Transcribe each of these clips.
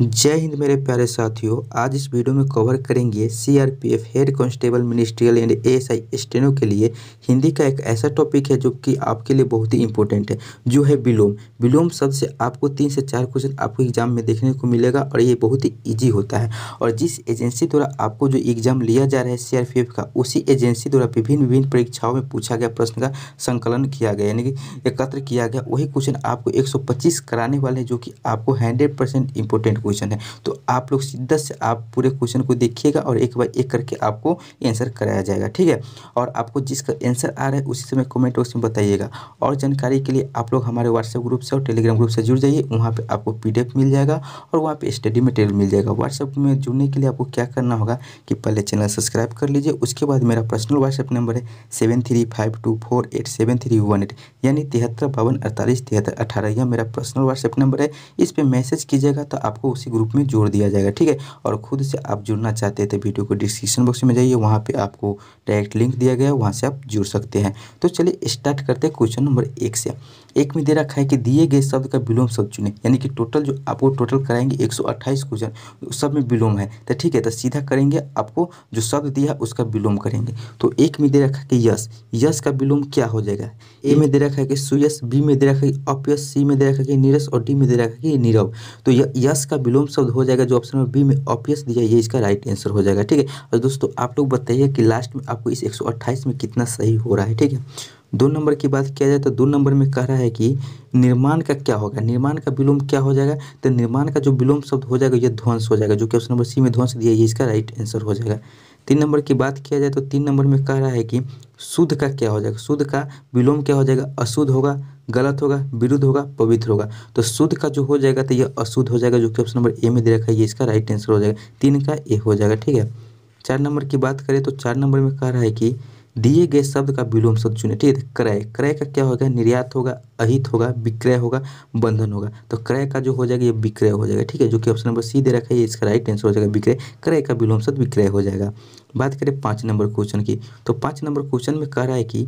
जय हिंद मेरे प्यारे साथियों आज इस वीडियो में कवर करेंगे CRPF head constable ministerial and ASI steno के लिए हिंदी का एक ऐसा टॉपिक है जो कि आपके लिए बहुत ही इंपॉर्टेंट है जो है विलोम विलोम शब्द से आपको तीन से चार क्वेश्चन आपको एग्जाम में देखने को मिलेगा और ये बहुत ही ईजी होता है और जिस एजेंसी द्वारा आपको जो एग्जाम लिया जा रहा है सी का उसी एजेंसी द्वारा विभिन्न विभिन्न परीक्षाओं में पूछा गया प्रश्न का संकलन किया गया यानी कि एकत्र किया गया वही क्वेश्चन आपको एक कराने वाले हैं जो कि आपको हंड्रेड परसेंट क्वेश्चन है तो आप लोग सीधा से आप पूरे क्वेश्चन को देखिएगा और एक बार एक करके आपको आंसर कराया जाएगा ठीक है और आपको जिसका आंसर आ रहा है उसी समय कमेंट बॉक्स में बताइएगा और जानकारी के लिए आप लोग हमारे व्हाट्सएप ग्रुप से और टेलीग्राम ग्रुप से जुड़ जाइए वहाँ पर आपको पी मिल जाएगा और वहाँ पर स्टडी मटेरियल मिल जाएगा व्हाट्सएप में जुड़ने के लिए आपको क्या करना होगा कि पहले चैनल सब्सक्राइब कर लीजिए उसके बाद मेरा पर्सनल व्हाट्सएप नंबर है seven three five two four eight seven three one eight यानी तिहत्तर बावन अड़तालीस तिहत्तर अठारह यह मेरा पर्सनल व्हाट्सएप नंबर है इस पर मैसेज कीजिएगा तो आपको उसी ग्रुप में जोड़ दिया जाएगा ठीक है और खुद से आप जुड़ना चाहते हैं तो वीडियो को डिस्क्रिप्शन बॉक्स में जाइए वहाँ पर आपको डायरेक्ट लिंक दिया गया है वहाँ से आप जुड़ सकते हैं तो चलिए स्टार्ट करते हैं क्वेश्चन नंबर एक से एक में दे रखा है कि दिए गए शब्द का विलोम शब्द चुने यानी कि टोटल जो आपको टोटल कराएंगे एक क्वेश्चन सब में विलोम है तो ठीक है तो सीधा करेंगे आपको जो शब्द दिया है उसका विलोम करेंगे तो एक में दे रखा है कि यश यश का विलोम क्या हो जाएगा ए में दे रखा है कि सुयस बी में दे रखा है अपयस सी में दे रखा है कि नीरस और डी में दे रखा है कि नीरव तो यश का विलोम शब्द हो जाएगा जो ऑप्शन में बी में ऑपियस दिया ये इसका राइट आंसर हो जाएगा ठीक है और दोस्तों आप लोग बताइए कि लास्ट में आपको इस एक में कितना सही हो रहा है ठीक है दो नंबर की बात किया जाए तो दो नंबर में कह रहा है कि निर्माण का क्या होगा निर्माण का विलोम क्या हो जाएगा तो निर्माण का जो विलोम शब्द हो जाएगा ये ध्वंस हो जाएगा जो कि ऑप्शन नंबर सी में ध्वंस दिया ये इसका राइट आंसर हो जाएगा तीन नंबर की बात किया जाए तो तीन नंबर में कह रहा है कि शुद्ध का क्या हो जाएगा शुद्ध का विलोम क्या हो जाएगा अशुद्ध होगा गलत होगा विरुद्ध होगा पवित्र होगा तो शुद्ध का जो हो जाएगा तो यह अशुद्ध हो जाएगा जो कि ऑप्शन नंबर ए में दे रखा है ये इसका राइट आंसर हो जाएगा तीन का ए हो जाएगा ठीक है चार नंबर की बात करें तो चार नंबर में कह रहा है कि दिए गए शब्द का विलोम शब्द चुने ठीक है क्रय क्रय का क्या होगा निर्यात होगा अहित होगा विक्रय होगा बंधन होगा तो क्रय का जो हो जाएगा ये विक्रय हो जाएगा ठीक है जो कि ऑप्शन नंबर सी दे रखा है इसका राइट आंसर हो जाएगा विक्रय क्रय का विलोम शब्द विक्रय हो जाएगा बात करें पाँच नंबर क्वेश्चन की तो पाँच नंबर क्वेश्चन में कह रहा है कि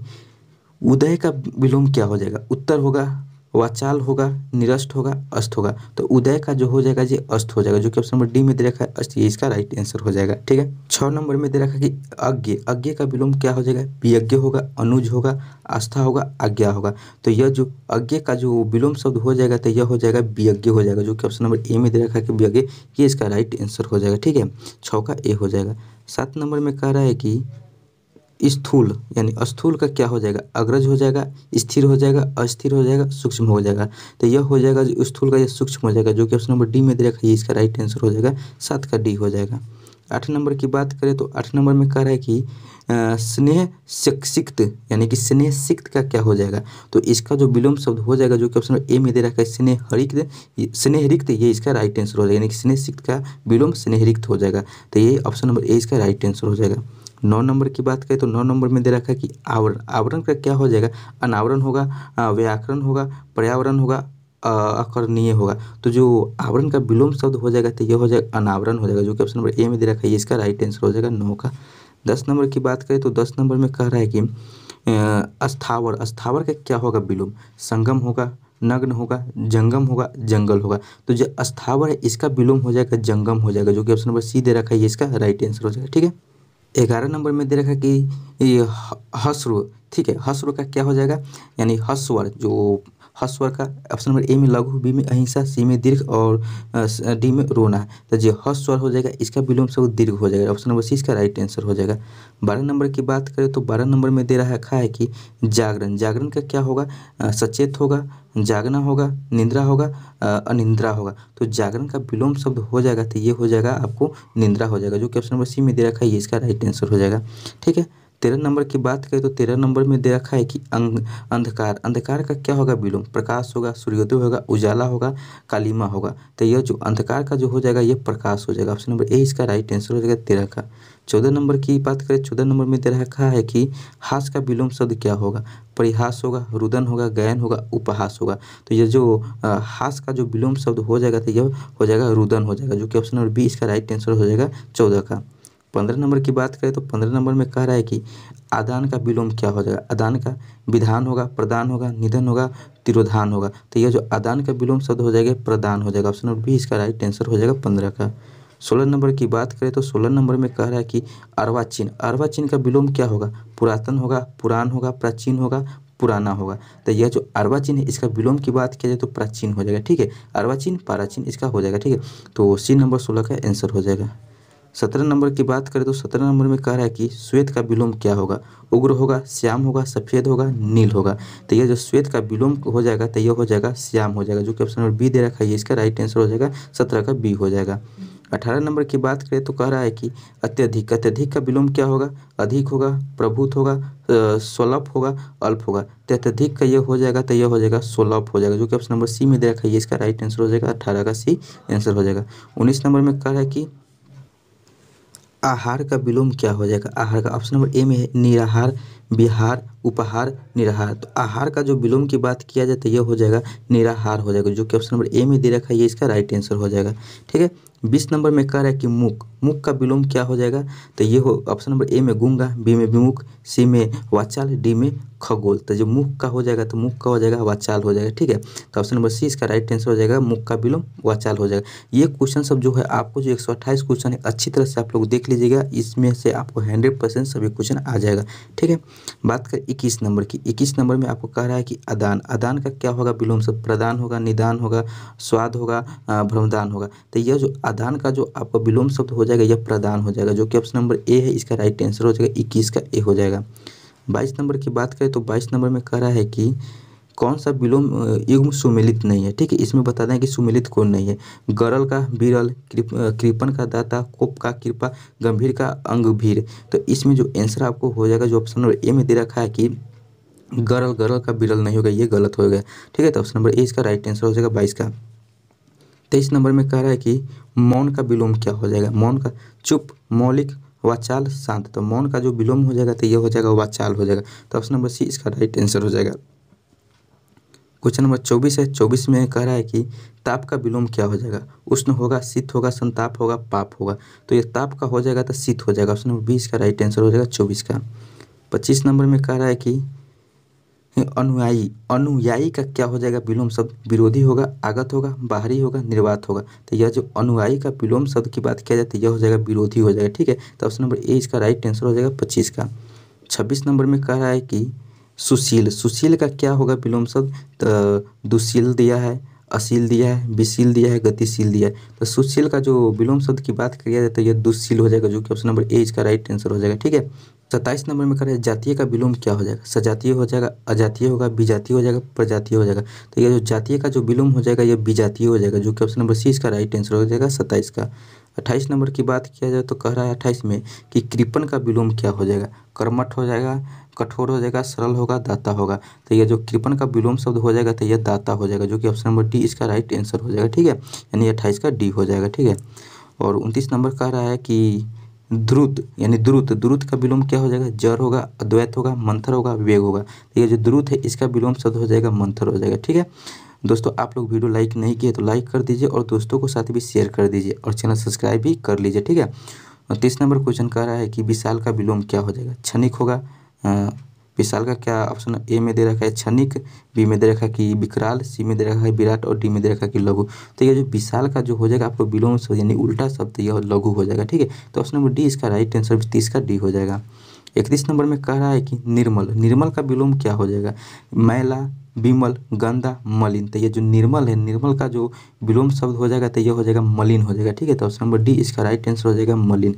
उदय का विलोम क्या हो जाएगा उत्तर होगा वाचाल होगा निरस्त होगा अस्त होगा तो उदय का जो हो जाएगा ये अस्त हो जाएगा जो कि ऑप्शन नंबर डी में दे रखा है अस्त ये इसका राइट आंसर हो जाएगा ठीक है छ नंबर में दे रखा है कि अज्ञ अज्ञ का विलोम क्या हो जाएगा विज्ञ होगा अनुज होगा आस्था होगा आज्ञा होगा तो यह जो अज्ञ का जो विलोम शब्द हो जाएगा तो यह हो जाएगा विज्ञ हो जाएगा जो कि ऑप्शन नंबर ए में दे रखा है कि विज्ञ ये इसका राइट आंसर हो जाएगा ठीक है छ का ए हो जाएगा सात नंबर में कह रहा है कि स्थूल यानी स्थूल का क्या हो जाएगा अग्रज हो जाएगा स्थिर हो जाएगा अस्थिर हो जाएगा सूक्ष्म हो जाएगा तो यह हो जाएगा जो स्थूल का यह सूक्ष्म हो जाएगा जो कि ऑप्शन नंबर डी में दे रखा है इसका राइट आंसर हो जाएगा सात का डी हो जाएगा आठ नंबर की बात करें तो आठ नंबर में कह रहा है कि स्नेह शिक्षिक्त यानी कि स्नेह सिक्त का क्या हो जाएगा तो इसका जो विलोम शब्द हो जाएगा जो कि ऑप्शन ए में दे रखा है स्नेह हरिक्त स्नेहरिक्त ये इसका राइट आंसर हो जाएगा यानी कि स्नेह सिक्त का विलोम स्नेहरिक्त हो जाएगा तो ये ऑप्शन नंबर ए इसका राइट आंसर हो जाएगा नौ नंबर की बात करें तो नौ नंबर में दे रखा है कि आवरण आवरण का क्या हो जाएगा अनावरण होगा व्याकरण होगा पर्यावरण होगा अकरणीय होगा तो जो आवरण का विलोम शब्द हो जाएगा तो ये हो जाएगा अनावरण हो जाएगा जो कि ऑप्शन नंबर ए में दे रखा है इसका राइट आंसर हो जाएगा नौ का दस नंबर की बात करें तो दस नंबर में कह रहा है कि अस्थावर अस्थावर का क्या होगा विलोम संगम होगा नग्न होगा जंगम होगा जंगल होगा तो जो अस्थावर है इसका विलोम हो जाएगा जंगम हो जाएगा जो कि ऑप्शन नंबर सी दे रखा है इसका राइट आंसर हो जाएगा ठीक है ग्यारह नंबर में दे रखा है कि हसरू ठीक है हसरू का क्या हो जाएगा यानी हस्वर जो फर्स्ट स्वर का ऑप्शन नंबर ए में लघु बी में अहिंसा सी में दीर्घ और डी में रोना तो जो हस्त स्वर हो जाएगा इसका विलोम शब्द दीर्घ हो जाएगा ऑप्शन नंबर सी इसका राइट आंसर हो जाएगा बारह नंबर की बात करें तो बारह नंबर में दे रखा है कि जागरण जागरण का क्या होगा सचेत होगा जागना होगा निंद्रा होगा अनिंद्रा होगा तो जागरण का विलोम शब्द हो जाएगा तो ये हो जाएगा आपको निंद्रा हो जाएगा जो कि ऑप्शन नंबर सी में दे रखा है ये इसका राइट आंसर हो जाएगा ठीक है तेरह नंबर की बात करें तो तेरह नंबर में दे रखा है कि अंधकार अंधकार का क्या होगा विलोम प्रकाश होगा सूर्योदय होगा उजाला होगा कालीमा होगा तो यह जो अंधकार का जो हो जाएगा यह प्रकाश हो जाएगा ऑप्शन नंबर ए इसका राइट आंसर हो जाएगा तेरह का चौदह नंबर की बात करें चौदह नंबर में दे रखा है कि हास का विलोम शब्द क्या होगा परिहास होगा रुदन होगा गायन होगा उपहास होगा तो यह जो हास का जो विलोम शब्द हो जाएगा तो यह हो जाएगा रुदन हो जाएगा जो कि ऑप्शन नंबर बी इसका राइट आंसर हो जाएगा चौदह का पंद्रह नंबर की बात करें तो पंद्रह नंबर में कह रहा है कि आदान का विलोम क्या हो जाएगा आदान का विधान होगा प्रदान होगा निधन होगा तिरोधान होगा तो यह जो आदान का विलोम शब्द हो जाएगा प्रदान हो जाएगा ऑप्शन नंबर बी इसका राइट आंसर हो जाएगा पंद्रह का सोलह नंबर की बात करें तो सोलह नंबर में कह रहा है कि अरवा चिन्ह अरवा चिन्ह का विलोम क्या होगा पुरातन होगा पुरान होगा प्राचीन होगा पुराना होगा तो यह जो अरवा चिन्ह है इसका विलोम की बात किया जाए तो प्राचीन हो जाएगा ठीक है अरवा चिन्ह इसका हो जाएगा ठीक है तो सी नंबर सोलह का आंसर हो जाएगा सत्रह नंबर की बात करें तो सत्रह नंबर में कह रहा है कि श्वेत का विलोम क्या होगा उग्र होगा श्याम होगा सफ़ेद होगा नील होगा तो यह जो श्वेत का विलोम हो जाएगा तो यह हो जाएगा श्याम हो जाएगा जो कि ऑप्शन नंबर बी दे रखा है इसका राइट आंसर हो जाएगा सत्रह का बी हो जाएगा अठारह नंबर की बात करें तो कह रहा है कि अत्यधिक अत्यधिक का विलोम क्या होगा अधिक होगा प्रभुत होगा सोलप होगा अल्प होगा तो अत्यधिक का यह हो जाएगा तो यह हो जाएगा सोलप हो जाएगा जो कि ऑप्शन नंबर सी में दे रखा है इसका राइट आंसर हो जाएगा अठारह का सी आंसर हो जाएगा उन्नीस नंबर में कह रहा है कि आहार का विलोम क्या हो जाएगा आहार का ऑप्शन नंबर ए में है निराहार विहार उपहार निराहार तो आहार का जो विलोम की बात किया जाए तो यह हो जाएगा निराहार हो जाएगा जो कि ऑप्शन नंबर ए में दे रखा है ये इसका राइट आंसर हो जाएगा ठीक है बीस नंबर में कह रहा है कि मुख मुख का विलोम क्या हो जाएगा तो ये हो ऑप्शन नंबर ए में गुंगा बी में विमुख सी में वाचाल डी में खगोल तो जो मुख का हो जाएगा तो मुख का हो जाएगा वाचाल हो जाएगा ठीक है तो ऑप्शन नंबर सी इसका राइट आंसर हो जाएगा मुख का विलोम वाचाल हो जाएगा ये क्वेश्चन सब जो है आपको जो एक क्वेश्चन है अच्छी तरह से आप लोग देख लीजिएगा इसमें से आपको हंड्रेड सभी क्वेश्चन आ जाएगा ठीक है बात करें इक्कीस नंबर की इक्कीस नंबर में आपको कह रहा है कि अदान अदान का क्या होगा विलोम से प्रदान होगा निदान होगा स्वाद होगा भ्रमदान होगा तो यह जो अदान का जो आपका विलोम शब्द हो जाएगा यह प्रदान हो जाएगा जो कि ऑप्शन नंबर ए है इसका राइट आंसर हो जाएगा इक्कीस का ए हो जाएगा बाईस नंबर की बात करें तो बाईस नंबर में कह रहा है कि कौन सा विलोम युग्म सुमिलित नहीं है ठीक है इसमें बता दें कि सुमिलित कौन नहीं है गरल का बिरल कृपन का दाता कोप का कृपा गंभीर का अंग भीर तो इसमें जो आंसर आपको हो जाएगा जो ऑप्शन नंबर ए में दे रखा है कि गरल गरल का बिरल नहीं होगा ये गलत हो गया ठीक है तो ऑप्शन नंबर ए इसका राइट आंसर हो जाएगा बाईस का तेईस तो नंबर में कह रहा है कि मौन का विलोम क्या हो जाएगा मौन का चुप मौलिक वाचाल शांत तो मौन का जो विलोम हो जाएगा तो ये हो जाएगा वाचाल हो जाएगा तो ऑप्शन नंबर सी इसका राइट आंसर हो जाएगा क्वेश्चन नंबर चौबीस है चौबीस में कह रहा है कि ताप का विलोम क्या हो जाएगा उष्ण होगा शीत होगा संताप होगा पाप होगा तो ये ताप का हो जाएगा तो शीत हो जाएगा ऑप्शन नंबर बीस का राइट आंसर हो जाएगा चौबीस का पच्चीस नंबर में कह रहा है कि अनुयायी अनुयायी का क्या हो जाएगा विलोम शब्द विरोधी होगा आगत होगा बाहरी होगा निर्वात होगा तो यह जो अनुयायी का विलोम शब्द की बात किया जाए तो यह हो जाएगा विरोधी हो जाएगा ठीक है तो ऑप्शन नंबर ए इसका राइट आंसर हो जाएगा पच्चीस का छब्बीस नंबर में कह रहा है कि सुशील सुशील का क्या होगा विलोम शब्द दुशील दिया है असील दिया है विशील दिया है गतिशील दिया है तो सुशील का जो विलोम शब्द की बात किया जाए तो यह दुशील हो जाएगा जो कि ऑप्शन नंबर ए इसका राइट आंसर हो जाएगा ठीक है सत्ताईस नंबर में करें जातीय का विलोम क्या हो जाएगा सजातीय हो जाएगा अजातीय होगा विजातीय हो जाएगा प्रजातीय हो जाएगा तो यह जो जातीय का जो विलोम हो जाएगा यह विजातीय हो जाएगा जो कि ऑप्शन नंबर सी इसका राइट आंसर हो जाएगा सत्ताईस का अट्ठाईस नंबर की बात किया जाए तो कह रहा है अट्ठाईस में कि कृपन का विलोम क्या हो जाएगा कर्मठ हो जाएगा कठोर हो जाएगा सरल होगा दाता होगा तो यह जो कृपन का विलोम शब्द हो जाएगा तो यह दाता हो जाएगा जो कि ऑप्शन नंबर डी इसका राइट आंसर हो जाएगा ठीक है यानी अट्ठाईस का डी हो जाएगा ठीक है और उनतीस नंबर कह रहा है कि द्रुत यानी द्रुत द्रुत का विलोम क्या हो जाएगा जर होगा अद्वैत होगा मंथर होगा वेग होगा तो ये जो द्रुत है इसका विलोम शब्द हो जाएगा मंथर हो जाएगा ठीक है दोस्तों आप लोग वीडियो लाइक नहीं किए तो लाइक कर दीजिए और दोस्तों को साथ भी शेयर कर दीजिए और चैनल सब्सक्राइब भी कर लीजिए ठीक है और तीस नंबर क्वेश्चन कह रहा है कि विशाल का विलोम क्या हो जाएगा क्षणिक होगा विशाल का क्या ऑप्शन ए में दे रखा है क्षणिक बी में दे रखा है कि विकराल सी में दे रखा है विराट और डी में दे रखा है कि लघु तो ये जो विशाल का जो हो जाएगा आपको विलोम यानी उल्टा शब्द यह लघु हो जाएगा ठीक है तो ऑप्शन नंबर डी इसका राइट आंसर तीस का डी हो जाएगा इकतीस नंबर में कह रहा है कि निर्मल निर्मल का विलोम क्या हो जाएगा मैला विमल गंदा मलिन तो ये जो निर्मल है निर्मल का जो विलोम शब्द हो जाएगा तो ये हो जाएगा मलिन हो जाएगा ठीक है तो ऑप्शन नंबर डी इसका राइट आंसर हो जाएगा मलिन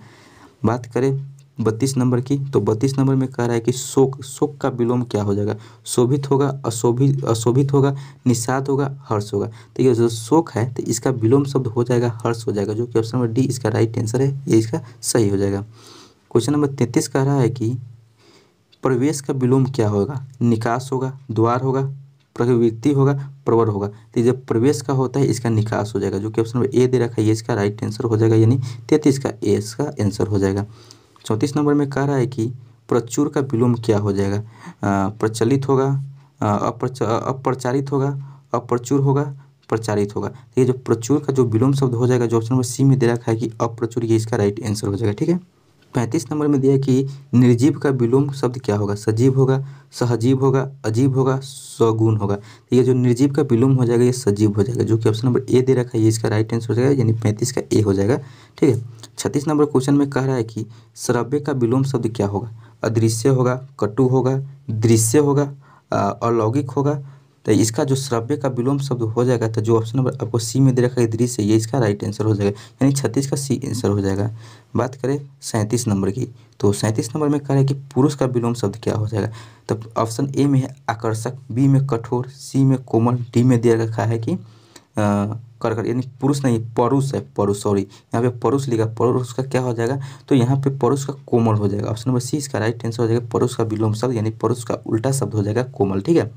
बात करें बत्तीस नंबर की तो बत्तीस नंबर में कह रहा है कि शोक शोक का विलोम क्या हो जाएगा शोभित होगा अशोभित अशोभित होगा निषाद होगा हर्ष होगा तो ये जो शोक है तो इसका विलोम शब्द हो जाएगा हर्ष हो जाएगा जो कि ऑप्शन नंबर डी इसका राइट आंसर है ये इसका सही हो जाएगा क्वेश्चन नंबर तैंतीस कह रहा है कि प्रवेश का विलोम क्या होगा निकास होगा द्वार होगा प्रवृत्ति होगा प्रवर होगा तो जब प्रवेश का होता है इसका निकास हो जाएगा जो कि ऑप्शन नंबर ए दे रखा है ये इसका राइट आंसर हो जाएगा यानी तैंतीस का ए इसका आंसर हो जाएगा चौंतीस नंबर में कह रहा है कि प्रचुर का विलोम क्या हो जाएगा प्रचलित होगा अप्रचारित होगा अप्रचुर होगा प्रचारित होगा तो ये जो प्रचुर का जो विलोम शब्द हो जाएगा जो ऑप्शन नंबर सी में दे रखा है कि अप्रचुर ये इसका राइट आंसर हो जाएगा ठीक है पैंतीस नंबर में दिया कि निर्जीव का विलोम शब्द क्या होगा सजीव होगा सहजीव होगा अजीब होगा स्वगुण होगा ठीक तो है जो निर्जीव का विलोम हो जाएगा ये सजीव हो जाएगा जो कि ऑप्शन नंबर ए दे रखा है ये इसका राइट आंसर हो जाएगा यानी पैंतीस का ए हो जाएगा ठीक है छत्तीस नंबर क्वेश्चन में कह रहा है कि श्रव्य का विलोम शब्द क्या होगा अदृश्य होगा कटु होगा दृश्य होगा अलौकिक होगा तो इसका जो श्रव्य का विलोम शब्द हो जाएगा तो जो ऑप्शन नंबर आपको सी में दे रखा है दृश्य ये इसका राइट आंसर हो जाएगा यानी छत्तीस का सी आंसर हो जाएगा बात करें सैंतीस नंबर की तो सैंतीस नंबर में कह रहे हैं कि पुरुष का विलोम शब्द क्या हो जाएगा तो ऑप्शन ए में है आकर्षक बी में कठोर सी में कोमल डी में दे रखा है कि कर कर यानी पुरुष नहीं परुष है परुष सॉरी यहाँ पे परुष लिखा परुष का क्या हो जाएगा तो यहाँ पे परुष का कोमल हो जाएगा ऑप्शन नंबर सी इसका राइट आंसर हो जाएगा परुष का विलोम शब्द यानी परुष का उल्टा शब्द हो जाएगा कोमल ठीक है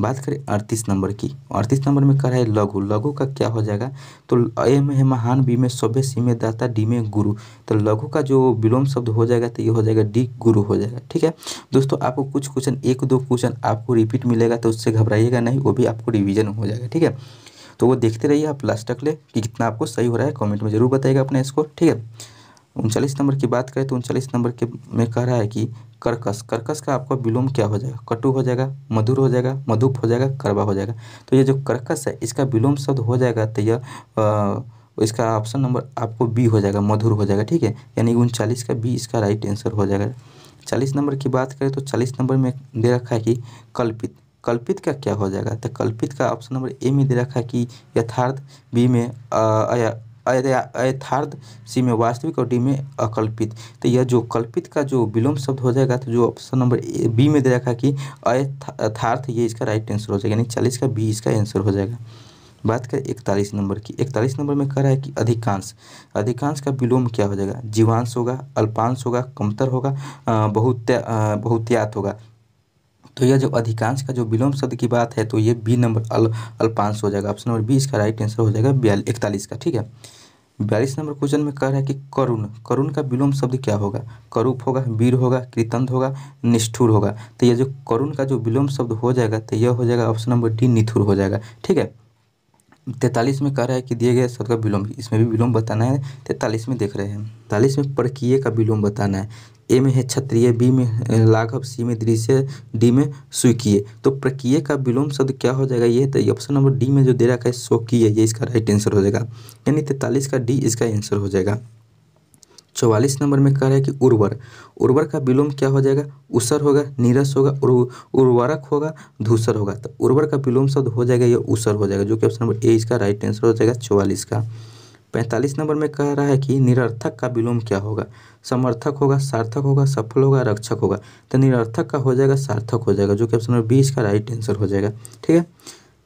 बात करें अड़तीस नंबर की अड़तीस नंबर में कर है लघु लघु का क्या हो जाएगा तो ए में है महान बी में सभ्य सी में दाता डी में गुरु तो लघु का जो विलोम शब्द हो जाएगा तो ये हो जाएगा डी गुरु हो जाएगा ठीक है दोस्तों आपको कुछ क्वेश्चन एक दो क्वेश्चन आपको रिपीट मिलेगा तो उससे घबराइएगा नहीं वो भी आपको रिविजन हो जाएगा ठीक है तो वो देखते रहिए आप लास्ट तक ले कि कितना आपको सही हो रहा है कॉमेंट में जरूर बताइएगा अपना स्कोर ठीक है उनचालीस नंबर की बात करें तो उनचालीस नंबर के में कह रहा है कि कर्कश कर्कश का आपका विलोम क्या हो जाएगा कटु हो जाएगा मधुर हो जाएगा मधुप हो जाएगा करवा हो जाएगा तो ये जो कर्कश है इसका विलोम शब्द हो जाएगा तो यह इसका ऑप्शन नंबर आपको बी हो जाएगा मधुर हो जाएगा ठीक है यानी उनचालीस का बी इसका राइट आंसर हो जाएगा चालीस नंबर की बात करें तो चालीस नंबर में दे रखा है कि कल्पित कल्पित का क्या हो जाएगा तो कल्पित का ऑप्शन नंबर ए में दे रखा है कि यथार्थ बी में यथार्थ सी में वास्तविक और डी में अकल्पित तो यह जो कल्पित का जो विलोम शब्द हो जाएगा तो जो ऑप्शन नंबर बी में दे रखा कि अयथार्थ ये इसका राइट आंसर हो जाएगा यानी चालीस का बी इसका आंसर हो जाएगा बात करें इकतालीस नंबर की इकतालीस नंबर में कह रहा है कि अधिकांश अधिकांश का विलोम क्या हो जाएगा जीवांश होगा अल्पांश होगा कमतर होगा बहुत बहुत्यात होगा तो यह जो अधिकांश का जो विलोम शब्द की बात है तो ये बी नंबर अल अल्पांश हो जाएगा ऑप्शन नंबर बी इसका राइट आंसर हो जाएगा बयाल इकतालीस का ठीक है बयालीस नंबर क्वेश्चन में कह रहा है कि करुण करुण का विलोम शब्द क्या होगा करूप होगा वीर होगा कृतंत होगा निष्ठुर होगा तो यह जो करुण का जो विलोम शब्द हो जाएगा तो यह हो जाएगा ऑप्शन नंबर डी निथुर हो जाएगा ठीक है तैतालीस में कह रहा है कि दिए गए शब्द का विलोम इसमें भी विलोम बताना है तैतालीस में देख रहे हैं तैतालीस में परकीय का विलोम बताना है ए में है क्षत्रिय बी में लाघव सी में दृश्य डी में स्वकीय तो प्रकीय का विलोम शब्द क्या हो जाएगा तो ये तो ऑप्शन नंबर डी में जो दे रखा है स्वकीय ये इसका राइट आंसर हो जाएगा यानी तैतालीस का डी इसका आंसर हो जाएगा चौवालीस नंबर में कह रहा है कि उर्वर उर्वर का विलोम क्या हो जाएगा उसर होगा नीरस होगा उर्वरक होगा धूसर होगा तो उर्वर का विलोम शब्द हो जाएगा या उसर हो जाएगा जो कि ऑप्शन नंबर ए इसका राइट आंसर हो जाएगा चौवालीस का पैंतालीस नंबर में कह रहा है कि निरर्थक का विलोम क्या होगा समर्थक होगा सार्थक होगा सफल होगा रक्षक होगा तो निरर्थक का हो जाएगा सार्थक हो जाएगा जो कि ऑप्शन नंबर बी इसका राइट आंसर हो जाएगा ठीक है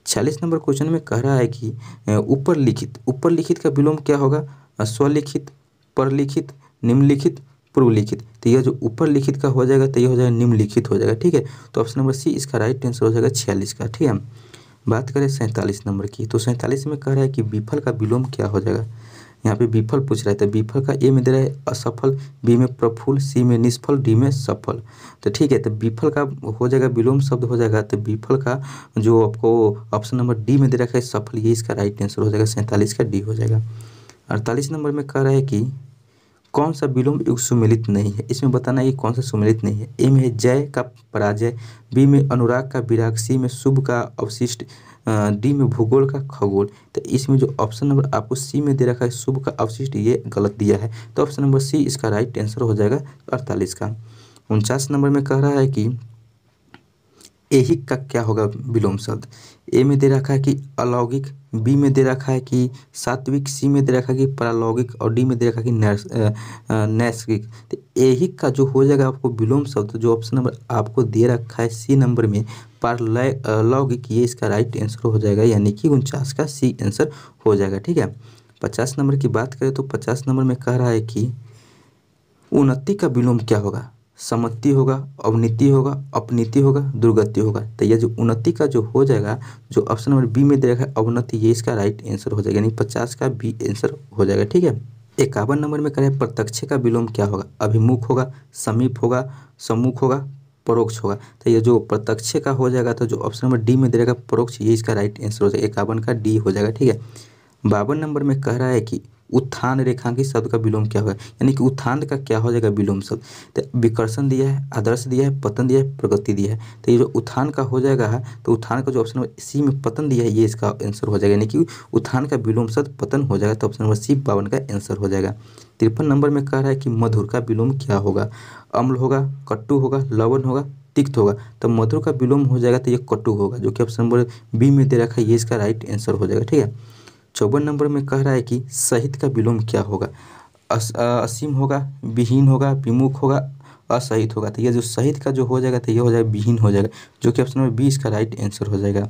छियालीस नंबर क्वेश्चन में कह रहा है कि ऊपर लिखित ऊपर लिखित का विलोम क्या होगा स्वलिखित परलिखित निम्नलिखित पूर्व लिखित तो यह जो ऊपर लिखित का हो जाएगा तो यह हो जाएगा निम्नलिखित हो जाएगा ठीक है तो ऑप्शन नंबर सी इसका राइट आंसर हो जाएगा छियालीस का ठीक है बात करें सैंतालीस नंबर की तो सैंतालीस में कह रहा है कि विफल का विलोम क्या हो जाएगा यहाँ पे विफल पूछ रहा है तो विफल का ए में दे रहा है असफल बी में प्रफुल सी में निष्फल डी में सफल तो ठीक है तो विफल का हो जाएगा विलोम शब्द हो जाएगा तो विफल का जो आपको ऑप्शन नंबर डी में दे रखा है सफल ये इसका राइट आंसर हो जाएगा सैंतालीस का डी हो जाएगा अड़तालीस नंबर में कह रहा है कि कौन सा विलोम युग सुमिलित नहीं है इसमें बताना है कि कौन सा सुमिलित नहीं है ए में जय का पराजय बी में अनुराग का विराग सी में शुभ का अवशिष्ट डी में भूगोल का खगोल तो इसमें जो ऑप्शन नंबर आपको सी में दे रखा है शुभ का अवशिष्ट ये गलत दिया है तो ऑप्शन नंबर सी इसका राइट आंसर हो जाएगा अड़तालीस का उनचास नंबर में कह रहा है कि एहिक का क्या होगा विलोम शब्द ए में दे रखा है कि अलौगिक बी में दे रखा है कि सात्विक सी में दे रखा है कि प्रालौगिक और डी में दे रखा है कि नैसर्गिक तो एहिक का जो हो जाएगा आपको विलोम शब्द जो ऑप्शन नंबर आपको दे रखा है सी नंबर में पारलय लौगिक ये इसका राइट आंसर हो जाएगा यानी कि उनचास का सी आंसर हो जाएगा ठीक है पचास नंबर की बात करें तो पचास नंबर में कह रहा है कि उन्नति का विलोम क्या होगा सम्मति होगा अवनीति होगा अपनीति होगा दुर्गति होगा तो यह जो उन्नति का जो हो जाएगा जो ऑप्शन नंबर बी में देखा है अवनति ये इसका राइट आंसर हो जाएगा यानी पचास का बी आंसर हो जाएगा ठीक है इक्यावन नंबर में करें प्रत्यक्ष का विलोम क्या होगा अभिमुख होगा समीप होगा सम्मुख होगा परोक्ष होगा तो यह जो प्रत्यक्ष का हो जाएगा तो जो ऑप्शन नंबर डी में देगा परोक्ष ये इसका राइट आंसर हो जाएगा इक्यावन का डी हो जाएगा ठीक है बावन नंबर में कह रहा है कि उत्थान रेखांकित शब्द का विलोम क्या होगा यानी कि उत्थान का क्या हो जाएगा विलोम शब्द तो विकर्षण दिया है आदर्श दिया है पतन दिया है प्रगति दिया है तो ये जो उत्थान का हो जाएगा है तो उत्थान का जो ऑप्शन नंबर सी में पतन दिया है ये इसका आंसर हो जाएगा यानी कि उत्थान का विलोम शब्द पतन हो जाएगा तो ऑप्शन नंबर सी बावन का आंसर हो जाएगा तिरपन नंबर में कह रहा है कि मधुर का विलोम क्या होगा अम्ल होगा कट्टू होगा लवण होगा तिक्त होगा तो मधुर का विलोम हो जाएगा तो ये कट्टू होगा जो कि ऑप्शन नंबर बी में दे रखा है ये इसका राइट आंसर हो जाएगा ठीक है चौवन नंबर में कह रहा है कि सहित का विलोम क्या होगा असीम होगा विहीन होगा विमुख होगा असहित होगा तो यह जो सहित का जो हो जाएगा तो यह हो जाएगा विहीन हो जाएगा जो कि ऑप्शन नंबर बी इसका राइट आंसर हो जाएगा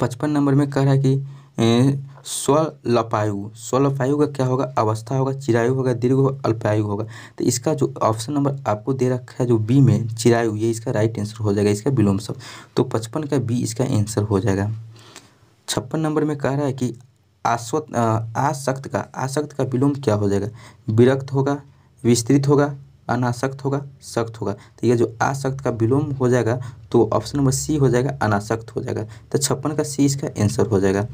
पचपन नंबर में कह रहा है कि स्वलपायु स्वलपायु का क्या होगा अवस्था होगा चिरायु होगा दीर्घ होगा अल्पायु होगा तो इसका जो ऑप्शन नंबर आपको दे रखा है जो बी में चिरायु ये इसका राइट आंसर हो जाएगा इसका विलोम शब्द तो पचपन का बी इसका आंसर हो जाएगा छप्पन नंबर में कह रहा है कि आश्वत आसक्त का आसक्त का विलोम क्या हो जाएगा विरक्त होगा विस्तृत होगा अनासक्त होगा सख्त होगा तो यह जो आसक्त का विलोम हो जाएगा तो ऑप्शन नंबर सी हो जाएगा अनासक्त हो जाएगा तो छप्पन का सी इसका आंसर हो जाएगा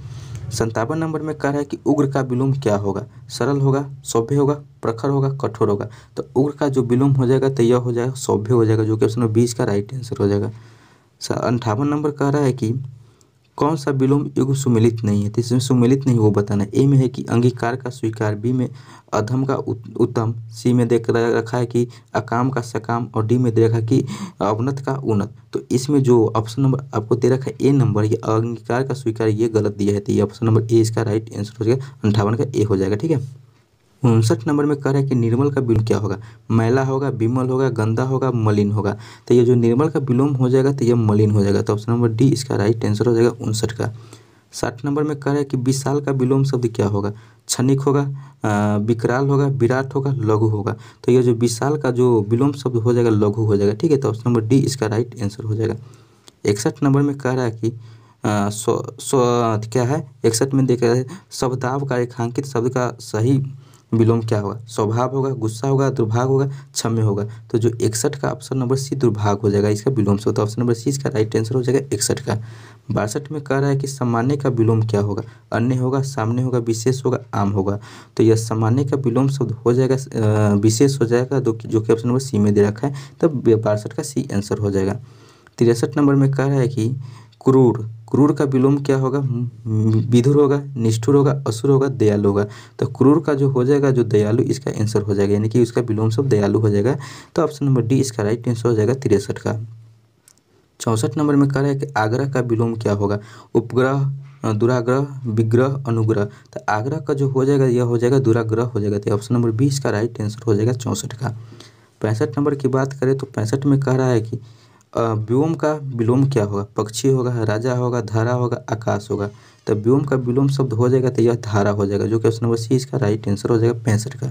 संतावन नंबर में कह रहा है कि उग्र का विलोम क्या होगा सरल होगा सौभ्य होगा प्रखर होगा कठोर होगा तो उग्र का जो विलोम हो जाएगा तो यह हो जाएगा सौभ्य हो जाएगा जो कि ऑप्शन नंबर बीस का राइट आंसर हो जाएगा अंठावन नंबर कह रहा है कि कौन सा विलोम युग सुमिलित नहीं है तो इसमें सुमिलित नहीं वो बताना है ए में है कि अंगीकार का स्वीकार बी में अधम का उत्तम सी में देख रखा है कि अकाम का सकाम और डी में दे रखा है कि अवनत का उन्नत तो इसमें जो ऑप्शन नंबर आपको दे रखा है ए नंबर ये अंगीकार का स्वीकार ये गलत दिया है तो ये ऑप्शन नंबर ए इसका राइट आंसर हो जाएगा अंठावन का ए हो जाएगा ठीक है हम्म। उनसठ नंबर में कह रहा है कि निर्मल का विलोम क्या होगा मैला होगा विमल होगा गंदा होगा मलिन होगा तो ये जो निर्मल का विलोम हो जाएगा तो ये मलिन हो जाएगा तो ऑप्शन नंबर डी इसका राइट आंसर हो जाएगा उनसठ का साठ नंबर में कह रहा है कि विशाल का विलोम शब्द क्या होगा क्षणिक होगा विकराल होगा विराट होगा लघु होगा तो ये जो विशाल का जो विलोम शब्द हो जाएगा लघु हो जाएगा ठीक है तो ऑप्शन नंबर डी इसका राइट आंसर हो जाएगा इकसठ नंबर में कह रहा है कि आ, सो, सो क्या है इकसठ में देख रहे हैं शब्दाव का रेखांकित शब्द का सही विलोम क्या होगा स्वभाव होगा गुस्सा होगा दुर्भाग होगा क्षम्य होगा तो जो इकसठ का ऑप्शन नंबर सी दुर्भाग हो जाएगा इसका विलोम से होता है ऑप्शन नंबर सी इसका राइट आंसर हो जाएगा इकसठ का बासठ में कह रहा है कि सामान्य का विलोम क्या होगा अन्य होगा सामने होगा विशेष होगा आम होगा तो यह सामान्य का विलोम शब्द हो जाएगा विशेष हो जाएगा जो कि ऑप्शन नंबर सी में दे रखा है तब बासठ का सी आंसर हो जाएगा तिरसठ नंबर में कह रहा है कि क्रूर क्रूर का विलोम क्या होगा विधुर होगा निष्ठुर होगा असुर होगा दयालु होगा तो क्रूर का जो हो जाएगा जो दयालु इसका आंसर हो जाएगा यानी कि उसका विलोम सब दयालु हो जाएगा तो ऑप्शन नंबर डी इसका राइट आंसर हो जाएगा तिरसठ का चौंसठ नंबर में कह रहा है कि आगरा का विलोम क्या होगा उपग्रह दुराग्रह विग्रह अनुग्रह तो आगरा का जो हो जाएगा यह हो जाएगा दुराग्रह हो जाएगा तो ऑप्शन नंबर बी इसका राइट आंसर हो जाएगा चौंसठ का पैंसठ नंबर की बात करें तो पैंसठ में कह रहा है कि व्योम का विलोम क्या होगा पक्षी होगा राजा होगा धारा होगा आकाश होगा तो व्योम का विलोम शब्द हो जाएगा तो यह धारा हो जाएगा जो कि ऑप्शन नंबर सी इसका राइट आंसर हो जाएगा पैंसठ का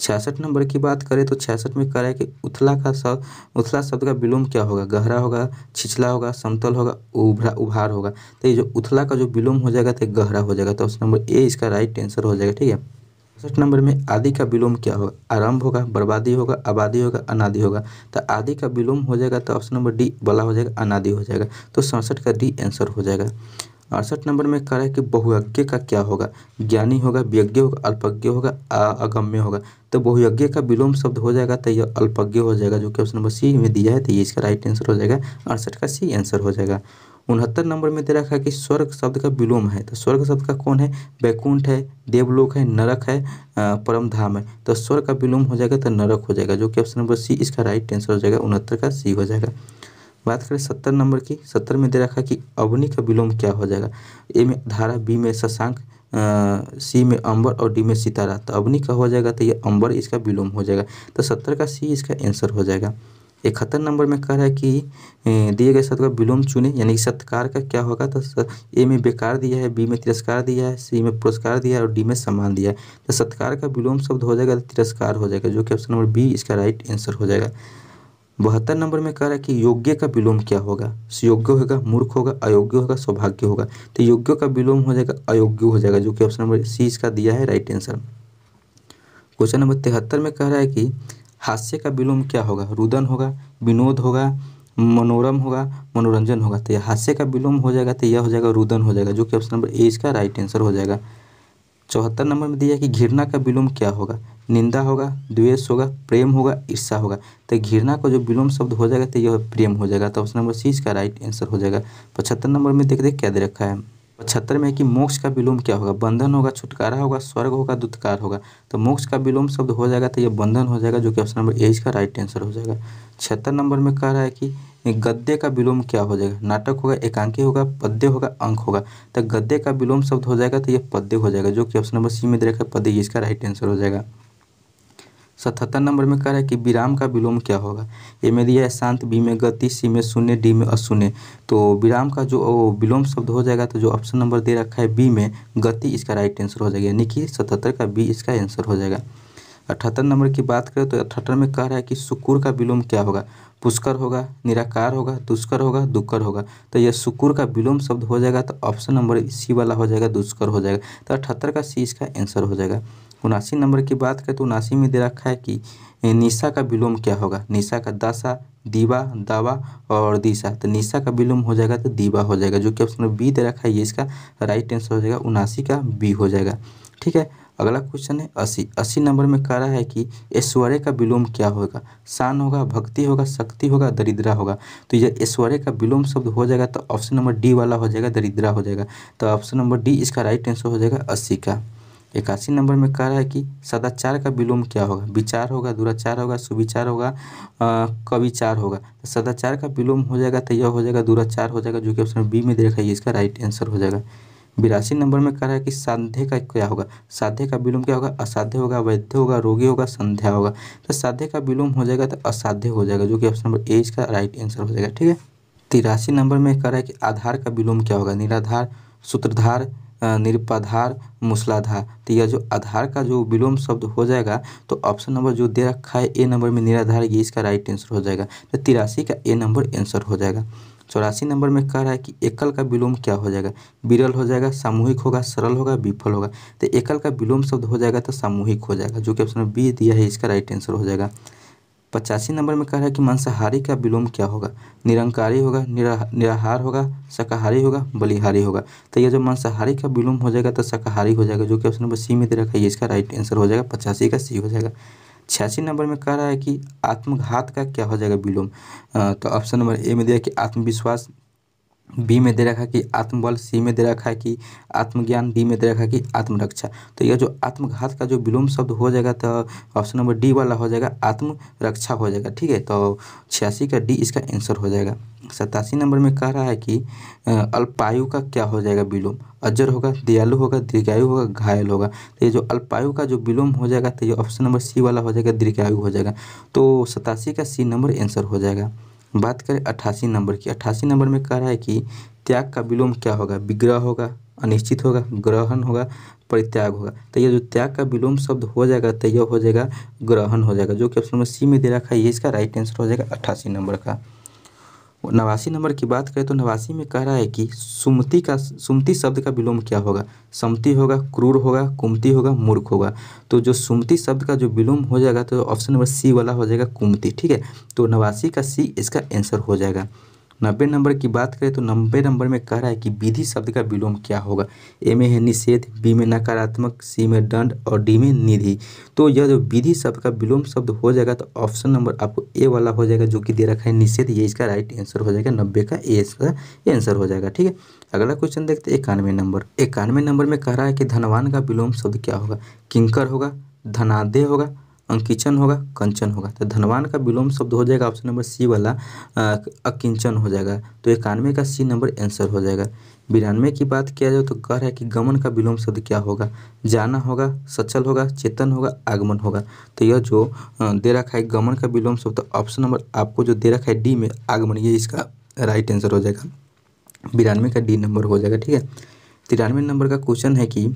छियासठ नंबर की बात करें तो छियासठ में कह है कि उथला का शब्द उथला शब्द का विलोम क्या होगा गहरा होगा छिछला होगा समतल होगा उभरा उभार होगा तो ये जो उथला का जो विलोम हो जाएगा तो गहरा हो जाएगा तो ऑप्शन नंबर ए इसका राइट आंसर हो जाएगा ठीक है छठ नंबर में आदि का विलोम क्या होगा आरंभ होगा बर्बादी होगा आबादी होगा अनादि होगा तो आदि का विलोम हो जाएगा तो ऑप्शन नंबर डी वाला हो जाएगा अनादि हो जाएगा तो सड़सठ का डी आंसर हो जाएगा अड़सठ नंबर में कह रहा है कि बहुयज्ञ का क्या होगा ज्ञानी होगा व्यज्ञ होगा अल्पज्ञ होगा अगम्य होगा तो बहुयज्ञ का विलोम शब्द हो जाएगा तो यह अल्पज्ञ हो जाएगा जो कि ऑप्शन नंबर सी में दिया है तो ये इसका राइट आंसर हो जाएगा अड़सठ का सी आंसर हो जाएगा उनहत्तर नंबर में दे रखा है कि स्वर्ग शब्द का विलोम है तो स्वर्ग शब्द का कौन है वैकुंठ है देवलोक है नरक है परम धाम है तो स्वर्ग का विलोम हो जाएगा तो नरक हो जाएगा जो कि ऑप्शन नंबर सी इसका राइट आंसर हो जाएगा उनहत्तर का सी हो जाएगा बात करें सत्तर नंबर की सत्तर में दे रखा है कि अग्नि का विलोम क्या हो जाएगा ए में धारा बी में शशांक सी में अंबर और डी में सितारा तो अग्नि का हो जाएगा तो ये अंबर इसका विलोम हो जाएगा तो सत्तर का सी इसका आंसर हो जाएगा इकहत्तर नंबर में कह रहा है कि दिए गए शब्द का विलोम चुने यानी कि सत्कार का क्या होगा तो ए में बेकार दिया है बी में तिरस्कार दिया है सी में पुरस्कार दिया है और डी में सम्मान दिया है तो सत्कार का विलोम शब्द हो जाएगा तो तिरस्कार हो जाएगा जो कि ऑप्शन नंबर बी इसका राइट आंसर हो जाएगा बहत्तर नंबर में कह रहा है कि योग्य का विलोम क्या होगा योग्य होगा मूर्ख होगा अयोग्य होगा सौभाग्य होगा तो योग्य का विलोम हो जाएगा अयोग्य हो जाएगा जो कि ऑप्शन नंबर सी इसका दिया है राइट आंसर क्वेश्चन नंबर तिहत्तर में कह रहा है कि हास्य का विलोम क्या होगा रुदन होगा विनोद होगा मनोरम होगा मनोरंजन होगा तो यह हास्य का विलोम हो जाएगा तो यह हो जाएगा रुदन हो जाएगा जो कि ऑप्शन नंबर ए इसका राइट आंसर हो जाएगा चौहत्तर नंबर में दिया कि घृणा का विलोम क्या होगा निंदा होगा द्वेष होगा प्रेम होगा ईर्षा होगा तो घृणा का जो विलोम शब्द हो जाएगा तो यह प्रेम हो जाएगा तो ऑप्शन नंबर सी इसका राइट आंसर हो जाएगा पचहत्तर नंबर में देख देख क्या दे रखा है पचहत्तर में है कि मोक्ष का विलोम क्या होगा बंधन होगा छुटकारा होगा स्वर्ग होगा दुत्कार होगा तो मोक्ष का विलोम शब्द हो जाएगा तो यह बंधन हो जाएगा जो कि ऑप्शन नंबर ए इसका राइट आंसर हो जाएगा छिहत्तर नंबर में कह रहा है कि गद्य का विलोम क्या हो जाएगा नाटक होगा एकांकी होगा पद्य होगा अंक होगा तो गद्य का विलोम शब्द हो जाएगा तो यह पद्य हो जाएगा जो कि ऑप्शन नंबर सी में दे रखा है पद्य इसका राइट आंसर हो जाएगा सतहत्तर नंबर में कह रहा है कि विराम का विलोम क्या होगा ए में दिया है शांत बी में गति सी में शून्य डी में अशून्य तो विराम का जो विलोम शब्द हो जाएगा तो जो ऑप्शन नंबर दे रखा है बी में गति इसका राइट आंसर हो जाएगा यानी कि सतहत्तर का बी इसका आंसर हो जाएगा अठहत्तर नंबर की बात करें तो अठहत्तर में कह रहा है कि सुकुर का विलोम क्या होगा पुष्कर होगा निराकार होगा दुष्कर होगा दुक्कर होगा तो यह सुकुर का विलोम शब्द हो जाएगा तो ऑप्शन नंबर सी वाला हो जाएगा दुष्कर हो जाएगा तो अठहत्तर का सी इसका आंसर हो जाएगा उनासी नंबर की बात करें तो उनासी में दे रखा है कि निशा का विलोम क्या होगा निशा का दशा दीवा दावा और दिशा तो निशा का विलोम हो जाएगा तो दीवा हो जाएगा जो कि ऑप्शन बी दे रखा है ये इसका राइट आंसर हो जाएगा उनासी का बी हो जाएगा ठीक है अगला क्वेश्चन है अस्सी अस्सी नंबर में कह रहा है कि ऐश्वर्य का विलोम क्या होगा शान होगा भक्ति होगा शक्ति होगा दरिद्रा होगा तो ये ऐश्वर्य का विलोम शब्द हो जाएगा तो ऑप्शन नंबर डी वाला हो जाएगा दरिद्रा हो जाएगा तो ऑप्शन नंबर डी इसका राइट आंसर हो जाएगा अस्सी का इक्यासी नंबर में कह रहा है कि सदाचार का विलोम क्या होगा विचार होगा दुराचार होगा सुविचार होगा कविचार होगा तो सदाचार का विलोम हो जाएगा तो यह हो जाएगा दुराचार हो जाएगा जो कि ऑप्शन बी में देखा है इसका राइट आंसर हो जाएगा बिरासी नंबर में कह रहा है कि साध्य का क्या होगा साध्य का विलोम क्या होगा असाध्य होगा वैध होगा रोगी होगा संध्या होगा तो साध्य का विलोम हो जाएगा तो असाध्य हो जाएगा जो कि ऑप्शन नंबर ए इसका राइट आंसर हो जाएगा ठीक है तिरासी नंबर में कह रहा है कि आधार का विलोम क्या होगा निराधार सूत्रधार निरपाधार मूसलाधार तो यह जो आधार का जो विलोम शब्द हो जाएगा तो ऑप्शन नंबर जो दे रखा है ए नंबर में निराधार ये इसका राइट आंसर हो जाएगा तो तिरासी का ए नंबर आंसर हो जाएगा चौरासी नंबर में कह रहा है कि एकल का विलोम क्या हो जाएगा विरल हो जाएगा सामूहिक होगा सरल होगा विफल होगा तो एकल का विलोम शब्द हो जाएगा तो सामूहिक हो जाएगा जो कि ऑप्शन बी दिया है इसका राइट आंसर हो जाएगा पचासी नंबर में कह रहा है कि मांसाहारी का विलोम क्या होगा निरंकारी होगा निरा निराहार होगा शाकाहारी होगा बलिहारी होगा तो यह जो मांसाहारी का विलोम हो जाएगा तो शाकाहारी हो जाएगा जो कि ऑप्शन नंबर सी में दे रखा है इसका राइट आंसर हो जाएगा पचासी का सी हो जाएगा छियासी नंबर में कह रहा है कि आत्मघात का क्या हो जाएगा विलोम तो ऑप्शन नंबर ए में दिया कि आत्मविश्वास बी में दे रखा है कि आत्मबल सी में दे रखा है कि आत्मज्ञान डी में दे रखा है कि आत्मरक्षा तो यह जो आत्मघात का जो विलोम शब्द हो जाएगा तो ऑप्शन नंबर डी वाला हो जाएगा आत्मरक्षा हो जाएगा ठीक है तो छियासी का डी इसका आंसर हो जाएगा सतासी नंबर में कह रहा है कि अल्पायु का क्या हो जाएगा विलोम अजर होगा दयालु होगा दीर्घायु होगा घायल होगा तो ये जो अल्पायु का जो विलोम हो जाएगा तो ये ऑप्शन नंबर सी वाला हो जाएगा दीर्घायु हो जाएगा तो सतासी का सी नंबर आंसर हो जाएगा बात करें अट्ठासी नंबर की अट्ठासी नंबर में कह रहा है कि त्याग का विलोम क्या होगा विग्रह होगा अनिश्चित होगा ग्रहण होगा परित्याग होगा तो यह जो त्याग का विलोम शब्द हो जाएगा तो यह हो जाएगा ग्रहण हो जाएगा जो कि ऑप्शन नंबर सी में दे रखा है ये इसका राइट आंसर हो जाएगा अट्ठासी नंबर का नवासी नंबर की बात करें तो नवासी में कह रहा है कि सुमति का सुमति शब्द का विलोम क्या होगा समती होगा क्रूर होगा कुमती होगा मूर्ख होगा तो जो सुमति शब्द का जो विलोम हो जाएगा तो ऑप्शन नंबर सी वाला हो जाएगा कुमती ठीक है तो नवासी का सी इसका आंसर हो जाएगा नब्बे नंबर की बात करें तो नब्बे नंबर में कह रहा है कि विधि शब्द का विलोम क्या होगा ए में है निषेध बी में नकारात्मक सी में दंड और डी में निधि तो यह जो विधि शब्द का विलोम शब्द हो जाएगा तो ऑप्शन नंबर आपको ए वाला हो जाएगा जो कि दे रखा है निषेध ये इसका राइट आंसर हो जाएगा नब्बे का ए इसका आंसर हो जाएगा ठीक है अगला क्वेश्चन देखते हैं इक्यानवे नंबर इक्यानवे नंबर में कह रहा है कि धनवान का विलोम शब्द क्या होगा किंकर होगा धनादय होगा अंकिचन होगा कंचन होगा तो धनवान का विलोम शब्द हो जाएगा ऑप्शन नंबर सी वाला अकिंचन हो जाएगा तो इक्यानवे का सी नंबर आंसर हो जाएगा बिरानवे की बात किया जाए तो कह रहा है कि गमन का विलोम शब्द क्या होगा जाना होगा सचल होगा चेतन होगा आगमन होगा तो यह जो दे रखा है गमन का विलोम शब्द ऑप्शन नंबर आपको जो दे रखा है डी में आगमन ये इसका राइट आंसर हो जाएगा बिरानवे का डी नंबर हो जाएगा ठीक है तिरानवे नंबर का क्वेश्चन है कि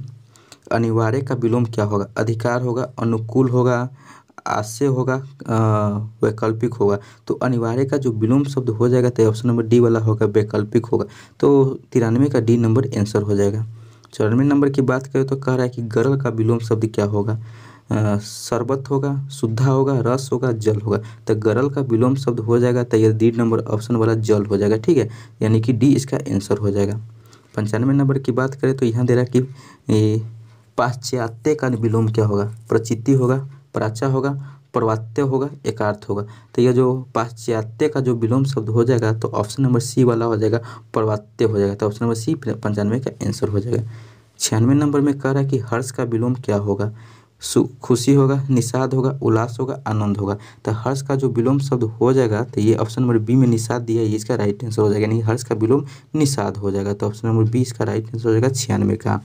अनिवार्य का विलोम क्या होगा अधिकार होगा अनुकूल होगा आशय होगा वैकल्पिक होगा तो अनिवार्य का जो विलोम शब्द हो जाएगा तो ऑप्शन नंबर डी वाला होगा वैकल्पिक होगा तो तिरानवे का डी नंबर आंसर हो जाएगा चौरानवे नंबर की बात करें तो कह रहा है कि गरल का विलोम शब्द क्या होगा शरबत होगा शुद्धा होगा रस होगा जल होगा तो गरल का विलोम शब्द हो जाएगा तो यह डी नंबर ऑप्शन वाला जल हो जाएगा ठीक है यानी कि डी इसका आंसर हो जाएगा पंचानवे नंबर की बात करें तो यहाँ दे रहा कि पाश्चात्य का विलोम क्या होगा प्रचिति होगा प्राचा होगा प्रवात्य होगा एकार्थ होगा तो यह जो पाश्चात्य का जो विलोम शब्द हो जाएगा तो ऑप्शन नंबर सी वाला हो जाएगा प्रवात्य हो जाएगा तो ऑप्शन नंबर सी पंचानवे का आंसर हो जाएगा छियानवे नंबर में कह रहा है कि हर्ष का विलोम क्या होगा खुशी होगा निषाद होगा उल्लास होगा आनंद होगा तो हर्ष का जो विलोम शब्द हो जाएगा तो ये ऑप्शन नंबर बी में निषाद दिया है इसका राइट आंसर हो जाएगा यानी हर्ष का विलोम निषाद हो जाएगा तो ऑप्शन नंबर बी इसका राइट आंसर हो जाएगा छियानवे का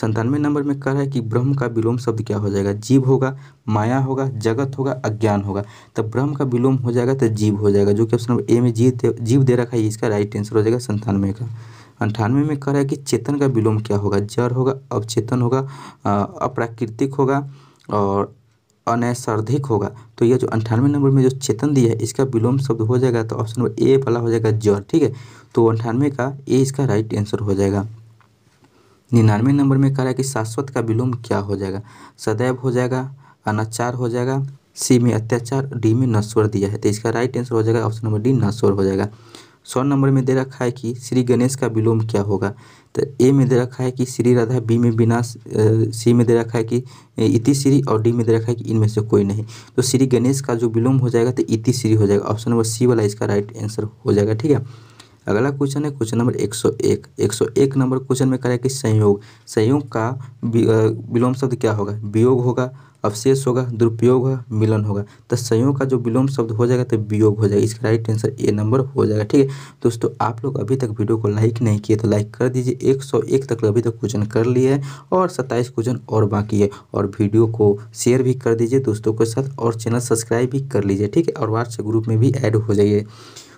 संतानवे नंबर में कह रहा है कि ब्रह्म का विलोम शब्द क्या हो जाएगा जीव होगा माया होगा जगत होगा अज्ञान होगा तो ब्रह्म का विलोम हो जाएगा तो जीव हो जाएगा जो कि ऑप्शन नंबर ए में जीव दे, जीव दे रखा है इसका राइट आंसर हो जाएगा संतानवे का अंठानवे में कह रहा है कि चेतन का विलोम क्या होगा जड़ होगा अवचेतन होगा अप्राकृतिक होगा और अनैसर्धिक होगा तो यह जो अंठानवे नंबर में जो चेतन दिया है इसका विलोम शब्द हो जाएगा तो ऑप्शन नंबर ए वाला हो जाएगा जड़ ठीक है तो अंठानवे का ए इसका राइट आंसर हो जाएगा निन्यानवे नंबर में कह रहा है कि शाश्वत का विलोम क्या हो जाएगा सदैव हो जाएगा अनाचार हो जाएगा सी में अत्याचार डी में नश्वर दिया है तो इसका राइट आंसर हो जाएगा ऑप्शन नंबर डी नश्वर हो जाएगा सौ नंबर में दे रखा है कि श्री गणेश का विलोम क्या होगा तो ए में दे रखा है कि श्री राधा बी में विनाश सी में दे रखा है कि इति श्री और डी में दे रखा है कि इनमें से कोई नहीं तो श्री गणेश का जो विलोम हो जाएगा तो इति श्री हो जाएगा ऑप्शन नंबर सी वाला इसका राइट आंसर हो जाएगा ठीक है अगला क्वेश्चन है क्वेश्चन नंबर 101 101 नंबर क्वेश्चन में करें कि संयोग संयोग का विलोम शब्द क्या होगा वियोग होगा अवशेष होगा दुरुपयोग होगा मिलन होगा तो संयोग का जो विलोम शब्द हो जाएगा तो वियोग हो जाएगा इसका राइट आंसर ए नंबर हो जाएगा ठीक है दोस्तों आप लोग अभी तक वीडियो को लाइक नहीं किए तो लाइक कर दीजिए 101 तक अभी तक तो क्वेश्चन कर लिए हैं और 27 क्वेश्चन और बाकी है और वीडियो को शेयर भी कर दीजिए दोस्तों के साथ और चैनल सब्सक्राइब भी कर लीजिए ठीक है और व्हाट्सएप ग्रुप में भी ऐड हो जाइए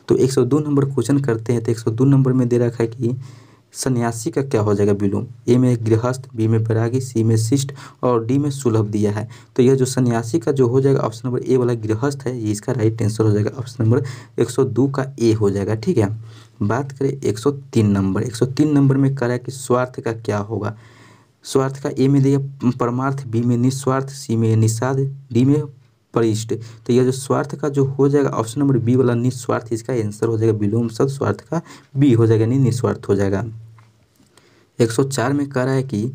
तो 102 नंबर क्वेश्चन करते हैं तो 102 नंबर में दे रखा है कि सन्यासी का क्या हो जाएगा विलोम ए में गृहस्थ बी में परागी सी में शिष्ट और डी में सुलभ दिया है तो यह जो सन्यासी का जो हो जाएगा ऑप्शन नंबर ए वाला गृहस्थ है ये इसका राइट आंसर हो जाएगा ऑप्शन नंबर 102 का ए हो जाएगा ठीक है बात करें 103 नंबर 103 नंबर में करा है कि स्वार्थ का क्या होगा स्वार्थ का ए में दिया परमार्थ बी में निस्वार्थ सी में निषाद डी में परिष्ट तो यह जो स्वार्थ का जो हो जाएगा ऑप्शन नंबर बी वाला निस्वार्थ इसका आंसर हो जाएगा विलोम शब्द स्वार्थ का बी हो जाएगा यानी निस्वार्थ हो जाएगा 104 में कह रहा है कि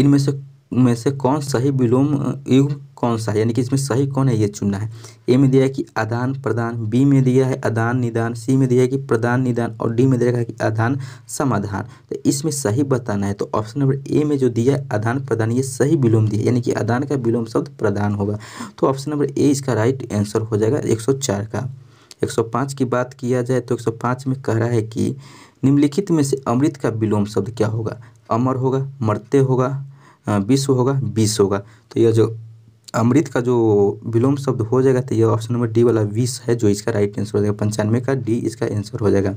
इनमें से में से कौन सही विलोम युग कौन सा है यानी कि इसमें सही कौन है ये चुनना है ए में दिया है कि आदान प्रदान बी में दिया है आदान निदान सी में दिया है कि प्रदान निदान और डी में दिया है कि आदान समाधान तो इसमें सही बताना है तो ऑप्शन नंबर ए में जो दिया है आदान प्रदान ये सही विलोम दिया यानी कि आदान का विलोम शब्द प्रदान होगा तो ऑप्शन नंबर ए इसका राइट आंसर हो जाएगा एक का पाँच की बात किया जाए तो पाँच में कह रहा है कि निम्नलिखित में से अमृत का विलोम शब्द क्या होगा अमर होगा मरते होगा विश्व हाँ, होगा बीस होगा तो यह जो अमृत का जो विलोम शब्द हो जाएगा तो यह ऑप्शन नंबर डी वाला बीस है जो इसका राइट आंसर हो जाएगा पंचानवे का डी इसका आंसर हो जाएगा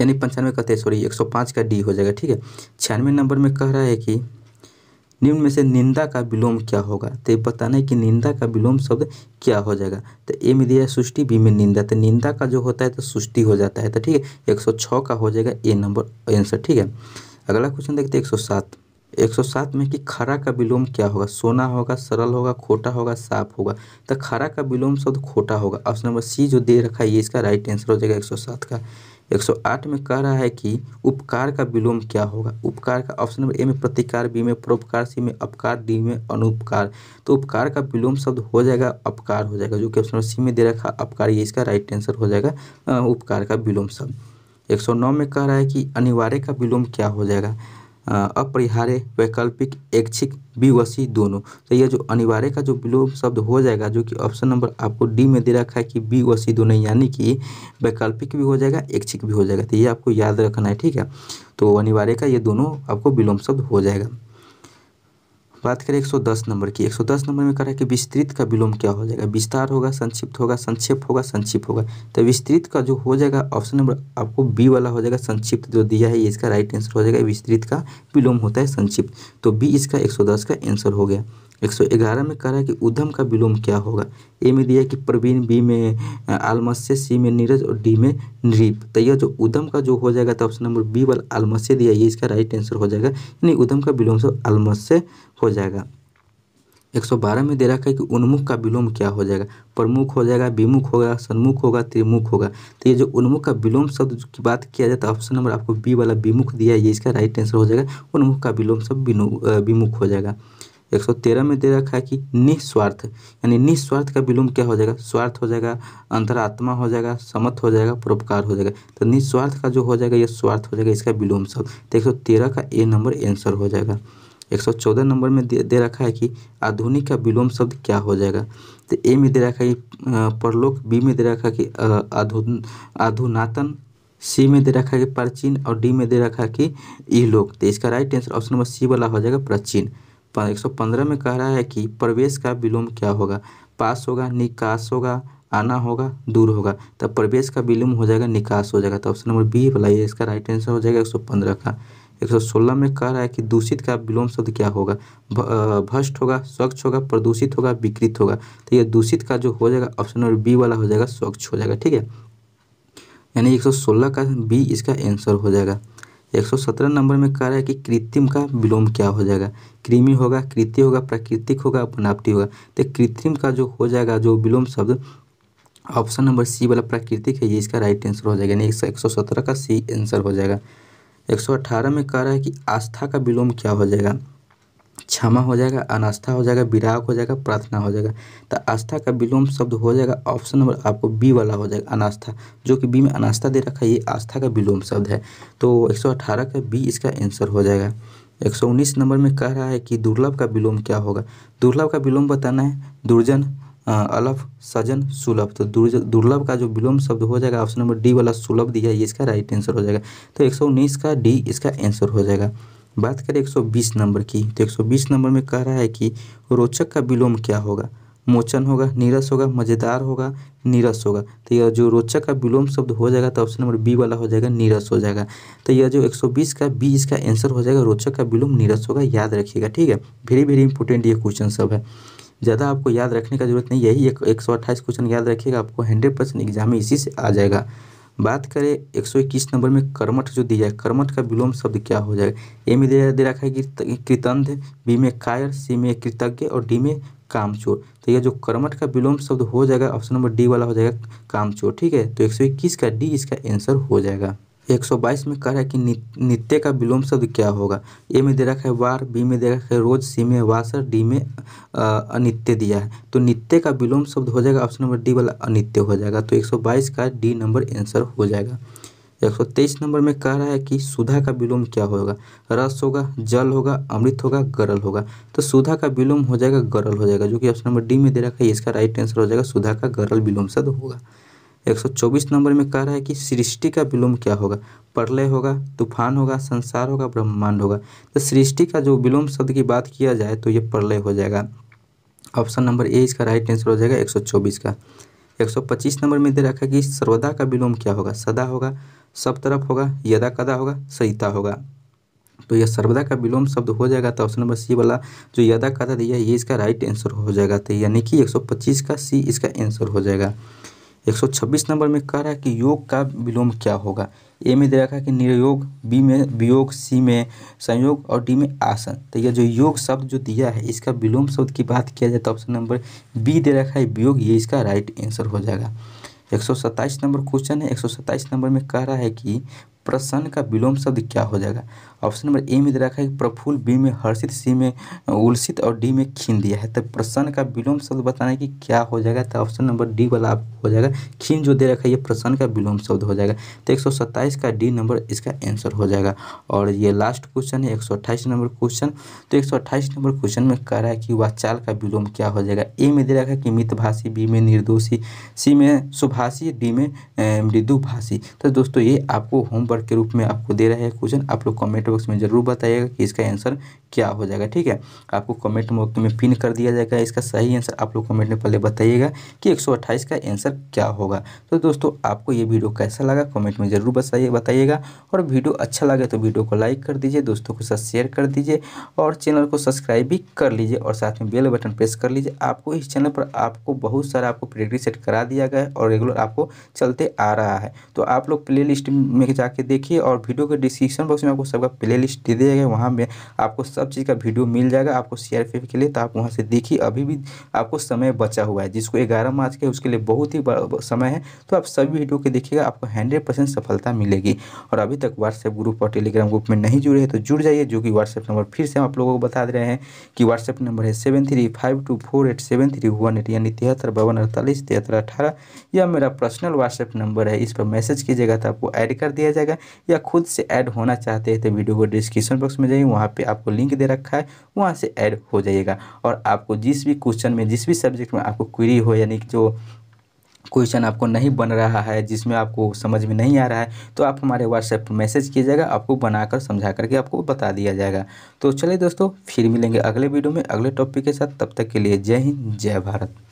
यानी पंचानवे का सॉरी एक सौ पाँच का डी हो जाएगा ठीक है छियानवे नंबर में कह रहा है कि निम्न में से निंदा का विलोम क्या होगा तो बताना है कि निंदा का विलोम शब्द क्या हो जाएगा तो ए में दिया है सृष्टि बी में निंदा तो निंदा का जो होता है तो सृष्टि हो जाता है तो ठीक है एक सौ छः का हो जाएगा ए नंबर आंसर ठीक है अगला क्वेश्चन देखते हैं एक सौ सात 107 में कि खरा का विलोम क्या होगा सोना होगा सरल होगा खोटा होगा साफ होगा तो खरा का विलोम शब्द खोटा होगा ऑप्शन नंबर सी जो दे रखा है ये इसका राइट आंसर हो जाएगा 107 का 108 में कह रहा है कि उपकार का विलोम क्या होगा उपकार का ऑप्शन नंबर ए में प्रतिकार बी में परोपकार सी में अपकार डी में अनुपकार तो उपकार का विलोम शब्द हो जाएगा अपकार हो जाएगा जो कि ऑप्शन नंबर सी में दे रखा अपकार ये इसका राइट आंसर हो जाएगा उपकार का विलोम शब्द 109 में कह रहा है कि अनिवार्य का विलोम क्या हो जाएगा अपरिहार्य वैकल्पिक ऐच्छिक विवशी दोनों तो यह जो अनिवार्य का जो विलोम शब्द हो जाएगा जो कि ऑप्शन नंबर आपको डी में दे रखा है कि विवशी दोनों यानी कि वैकल्पिक भी हो जाएगा ऐच्छिक भी हो जाएगा तो ये आपको याद रखना है ठीक है तो अनिवार्य का ये दोनों आपको विलोम शब्द हो जाएगा बात करें 110 नंबर की 110 नंबर में कह रहा है कि विस्तृत का विलोम क्या हो जाएगा विस्तार होगा संक्षिप्त होगा संक्षेप होगा संक्षिप्त होगा तो विस्तृत का जो हो जाएगा ऑप्शन नंबर आपको बी वाला हो जाएगा संक्षिप्त जो दिया है इसका राइट आंसर हो जाएगा विस्तृत का विलोम होता है संक्षिप्त तो बी इसका एक का आंसर हो गया 111 में कह रहा है कि उधम का विलोम क्या होगा ए में दिया कि प्रवीण बी में आलमस्य सी में नीरज और डी में नृप तो यह जो उधम का जो हो जाएगा तो ऑप्शन नंबर बी वाला आलमस्य दिया ये इसका राइट आंसर हो जाएगा यानी उधम का विलोम सब आलमस्य हो जाएगा 112 में दे रखा है कि उन्मुख का विलोम क्या हो जाएगा प्रमुख हो जाएगा विमुख होगा सन्मुख होगा त्रिमुख होगा तो ये जो उन्मुख का विलोम शब्द की बात किया जाए तो ऑप्शन नंबर आपको बी वाला विमुख दिया है ये इसका राइट आंसर हो जाएगा उन्मुख का विलोम शब्द विमुख हो जाएगा एक सौ तेरह में दे रखा है कि निस्वार्थ यानी निस्वार्थ का विलोम क्या हो जाएगा स्वार्थ हो जाएगा अंतरात्मा हो जाएगा समत हो जाएगा परोपकार हो जाएगा तो निस्वार्थ का जो हो जाएगा यह स्वार्थ हो जाएगा इसका विलोम शब्द तो एक सौ तेरह का ए नंबर आंसर हो जाएगा एक सौ चौदह नंबर में दे, दे रखा है कि आधुनिक का विलोम शब्द क्या हो जाएगा तो ए में दे रखा है परलोक बी में दे रखा है कि आधुनातन सी में दे रखा है कि प्राचीन और डी में दे रखा है कि ई लोक तो इसका right answer option number C वाला हो जाएगा प्राचीन एक सौ पंद्रह में कह रहा है कि प्रवेश का विलोम क्या होगा पास होगा निकास होगा आना होगा दूर होगा तब प्रवेश का विलोम हो जाएगा निकास हो जाएगा तो ऑप्शन नंबर बी वाला ये इसका राइट आंसर हो जाएगा एक सौ पंद्रह का एक सौ सोलह में कह रहा है कि दूषित का विलोम शब्द क्या होगा भ्रष्ट होगा स्वच्छ होगा प्रदूषित होगा विकृत होगा तो यह दूषित का जो हो जाएगा ऑप्शन नंबर बी वाला हो जाएगा स्वच्छ हो जाएगा ठीक है यानी एक सौ सोलह का बी इसका आंसर हो जाएगा एक सौ सत्रह नंबर में कह रहा है कि कृत्रिम का विलोम क्या हो जाएगा कृमि होगा कृत्य होगा प्राकृतिक होगा बनावटी होगा तो कृत्रिम का जो हो जाएगा जो विलोम शब्द ऑप्शन नंबर सी वाला प्राकृतिक है ये इसका राइट आंसर हो जाएगा यानी एक सौ सत्रह का सी आंसर हो जाएगा एक सौ अठारह में कह रहा है कि आस्था का विलोम क्या हो जाएगा क्षमा हो जाएगा अनास्था हो जाएगा विराग हो जाएगा प्रार्थना हो जाएगा तो आस्था का विलोम शब्द हो जाएगा ऑप्शन नंबर आपको बी वाला हो जाएगा अनास्था जो कि बी में अनास्था दे रखा है ये आस्था का विलोम शब्द है तो 118 का बी इसका आंसर हो जाएगा 119 नंबर में कह रहा है कि दुर्लभ का विलोम क्या होगा दुर्लभ का विलोम बताना है दुर्जन अलफ सजन सुलभ तो दुर्लभ का जो विलोम शब्द हो जाएगा ऑप्शन नंबर डी वाला सुलभ दिया ये इसका राइट आंसर हो जाएगा तो एक का डी इसका आंसर हो जाएगा बात करें 120 नंबर की तो 120 नंबर में कह रहा है कि रोचक का विलोम क्या होगा मोचन होगा नीरस होगा मज़ेदार होगा नीरस होगा तो यह जो रोचक का विलोम शब्द हो जाएगा तो ऑप्शन नंबर बी वाला हो जाएगा नीरस हो जाएगा तो यह जो 120 का बी इसका आंसर हो जाएगा रोचक का विलोम नीरस होगा याद रखिएगा ठीक है वेरी वेरी इंपॉर्टेंट ये क्वेश्चन सब है ज़्यादा आपको याद रखने का जरूरत नहीं यही एक सौ क्वेश्चन याद रखिएगा आपको हंड्रेड परसेंट एग्जाम में इसी से आ जाएगा बात करें एक सौ इक्कीस नंबर में कर्मठ जो दिया है कर्मठ का विलोम शब्द क्या हो जाएगा ए में दे, दे रखा है कि कृतंध बी में कायर सी में कृतज्ञ और डी में कामचोर तो यह जो कर्मठ का विलोम शब्द हो जाएगा ऑप्शन नंबर डी वाला हो जाएगा कामचोर ठीक है तो एक सौ इक्कीस का डी इसका आंसर हो जाएगा एक सौ बाईस में कह रहा है कि नित्य का विलोम शब्द क्या होगा ए में दे रखा है वार बी में दे रखा है रोज सी में वासर डी में अनित्य दिया है तो नित्य का विलोम शब्द हो जाएगा ऑप्शन नंबर डी वाला अनित्य हो जाएगा तो एक सौ बाईस का डी नंबर आंसर हो जाएगा एक सौ तेईस नंबर में कह रहा है कि सुधा का विलोम क्या होगा रस होगा जल होगा अमृत होगा गरल होगा तो सुधा का विलोम हो जाएगा गरल हो जाएगा जो कि ऑप्शन नंबर डी में दे रखा है इसका राइट आंसर हो जाएगा सुधा का गरल विलोम शब्द होगा एक सौ चौबीस नंबर में कह रहा है कि सृष्टि का विलोम क्या होगा प्रलय होगा तूफान होगा संसार होगा ब्रह्मांड होगा तो सृष्टि का जो विलोम शब्द की बात किया जाए तो ये प्रलय हो जाएगा ऑप्शन नंबर ए इसका राइट आंसर हो जाएगा 124 का 125 नंबर में दे रखा है कि सर्वदा का विलोम क्या होगा सदा होगा सब तरफ होगा यदा कदा होगा सहिता होगा तो यह सर्वदा का विलोम शब्द हो जाएगा तो ऑप्शन नंबर सी वाला जो यदा कदा दिया ये इसका राइट आंसर हो जाएगा तो यानी कि पच्चीस का सी इसका आंसर हो जाएगा 126 नंबर में कह रहा है कि योग का विलोम क्या होगा ए में दे रखा है कि निर्योग बी में वियोग सी में संयोग और डी में आसन तो यह जो योग शब्द जो दिया है इसका विलोम शब्द की बात किया जाए तो ऑप्शन नंबर बी दे रखा है वियोग ये इसका राइट आंसर हो जाएगा 127 नंबर क्वेश्चन है 127 नंबर में कह रहा है कि प्रसन्न का विलोम शब्द क्या हो जाएगा ऑप्शन नंबर ए में दे रखा है प्रफुल्ल बी में हर्षित सी में उल्सित और डी में खीन दिया है तो प्रसन्न का विलोम शब्द बताना है कि क्या हो जाएगा तो ऑप्शन नंबर डी वाला आप हो जाएगा खीन जो दे रखा है ये प्रसन्न का विलोम शब्द हो जाएगा तो एक का डी नंबर इसका आंसर हो जाएगा और ये लास्ट क्वेश्चन है एक नंबर क्वेश्चन तो एक नंबर क्वेश्चन में कह रहा है कि वाचाल का विलोम क्या हो जाएगा ए में दे रखा है कि मितभाषी बी में निर्दोषी सी में सुभाषी डी में मृदुभाषी तो दोस्तों ये आपको होमवर्क के रूप में आपको दे रहा है क्वेश्चन आप लोग कमेंट बॉक्स में ज़रूर बताइएगा कि इसका आंसर क्या हो जाएगा ठीक है आपको कमेंट बॉक्स में पिन कर दिया जाएगा इसका सही आंसर आप लोग कमेंट में पहले बताइएगा कि 128 का आंसर क्या होगा तो दोस्तों आपको ये वीडियो कैसा लगा कमेंट में ज़रूर बताइए बताइएगा और वीडियो अच्छा लगे तो वीडियो को लाइक कर दीजिए दोस्तों के साथ शेयर कर दीजिए और चैनल को सब्सक्राइब भी कर लीजिए और साथ में बेल बटन प्रेस कर लीजिए आपको इस चैनल पर आपको बहुत सारा आपको प्रेक्टिस सेट करा दिया गया है और रेगुलर आपको चलते आ रहा है तो आप लोग प्ले में जाके देखिए और वीडियो के डिस्क्रिप्शन बॉक्स में आपको सबका प्ले लिस्ट दे दिया गया वहाँ पर आपको सब चीज़ का वीडियो मिल जाएगा आपको सी के लिए तो आप वहाँ से देखिए अभी भी आपको समय बचा हुआ है जिसको ग्यारह मार्च के उसके लिए बहुत ही समय है तो आप सभी वीडियो के देखिएगा आपको हंड्रेड सफलता मिलेगी और अभी तक व्हाट्सएप ग्रुप और टेलीग्राम ग्रुप में नहीं जुड़े हैं तो जुड़ जाइए जो कि व्हाट्सएप नंबर फिर से हम आप लोगों को बता दे रहे हैं कि व्हाट्सएप नंबर है seven three five two four eight seven three one eight यानी तिहत्तर बावन अड़तालीस तिहत्तर अठारह यह मेरा पर्सनल व्हाट्सएप नंबर है इस पर मैसेज कीजिएगा तो आपको ऐड कर दिया जाएगा या खुद से ऐड होना चाहते हैं तो वीडियो को डिस्क्रिप्शन बॉक्स में जाइए वहाँ पे आपको लिंक दे रखा है वहाँ से ऐड हो जाइएगा और आपको जिस भी क्वेश्चन में जिस भी सब्जेक्ट में आपको क्वेरी हो यानी कि जो क्वेश्चन आपको नहीं बन रहा है जिसमें आपको समझ में नहीं आ रहा है तो आप हमारे व्हाट्सएप पर मैसेज किया जाएगा आपको बनाकर समझा करके आपको बता दिया जाएगा तो चलिए दोस्तों फिर मिलेंगे अगले वीडियो में अगले टॉपिक के साथ तब तक के लिए जय हिंद जय भारत